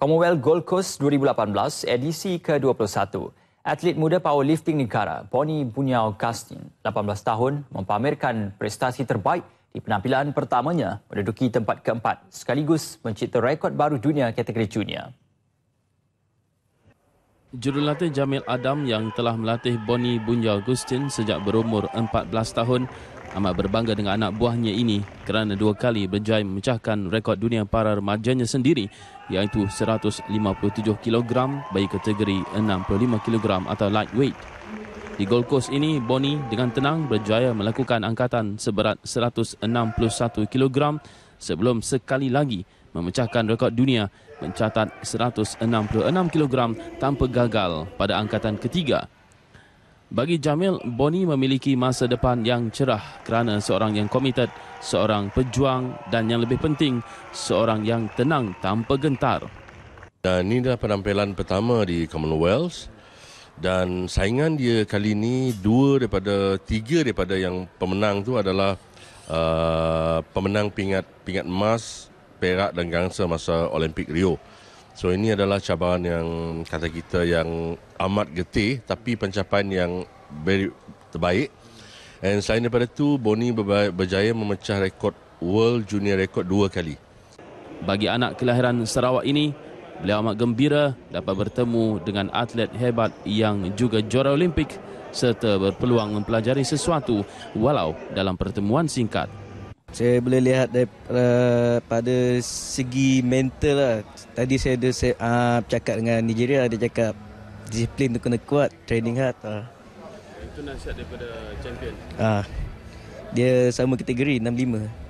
Commonwealth Gold Coast 2018 edisi ke-21. Atlet muda powerlifting negara, Pony Bunyau Gastin, 18 tahun, mempamerkan prestasi terbaik di penampilan pertamanya menduduki tempat keempat sekaligus mencipta rekod baru dunia kategori junior. Jurulatih Jamil Adam yang telah melatih Boni Bunja Agustin sejak berumur 14 tahun amat berbangga dengan anak buahnya ini kerana dua kali berjaya memecahkan rekod dunia para remajanya sendiri iaitu 157 kg bagi kategori 65 kg atau lightweight. Di Gold Coast ini, Boni dengan tenang berjaya melakukan angkatan seberat 161 kg sebelum sekali lagi memecahkan rekod dunia mencatat 166 kg tanpa gagal pada angkatan ketiga. Bagi Jamil, Boni memiliki masa depan yang cerah kerana seorang yang komited, seorang pejuang dan yang lebih penting, seorang yang tenang tanpa gentar. Dan ini adalah penampilan pertama di Commonwealth dan saingan dia kali ini dua daripada tiga daripada yang pemenang itu adalah uh, pemenang pingat pingat emas Perak dan Gangsa masa Olimpik Rio. So ini adalah cabaran yang kata kita yang amat getih tapi pencapaian yang very terbaik. And selain daripada itu, Boni berjaya memecah rekod World Junior Record dua kali. Bagi anak kelahiran Sarawak ini, beliau amat gembira dapat bertemu dengan atlet hebat yang juga juara Olimpik serta berpeluang mempelajari sesuatu walau dalam pertemuan singkat. Saya boleh lihat daripada, eh, pada segi mental lah. Tadi saya ada saya, uh, cakap dengan Nigeria, ada cakap disiplin tu kena kuat, training hard. Uh. Itu nasihat daripada champion? Ah, uh, dia sama kategori, 65.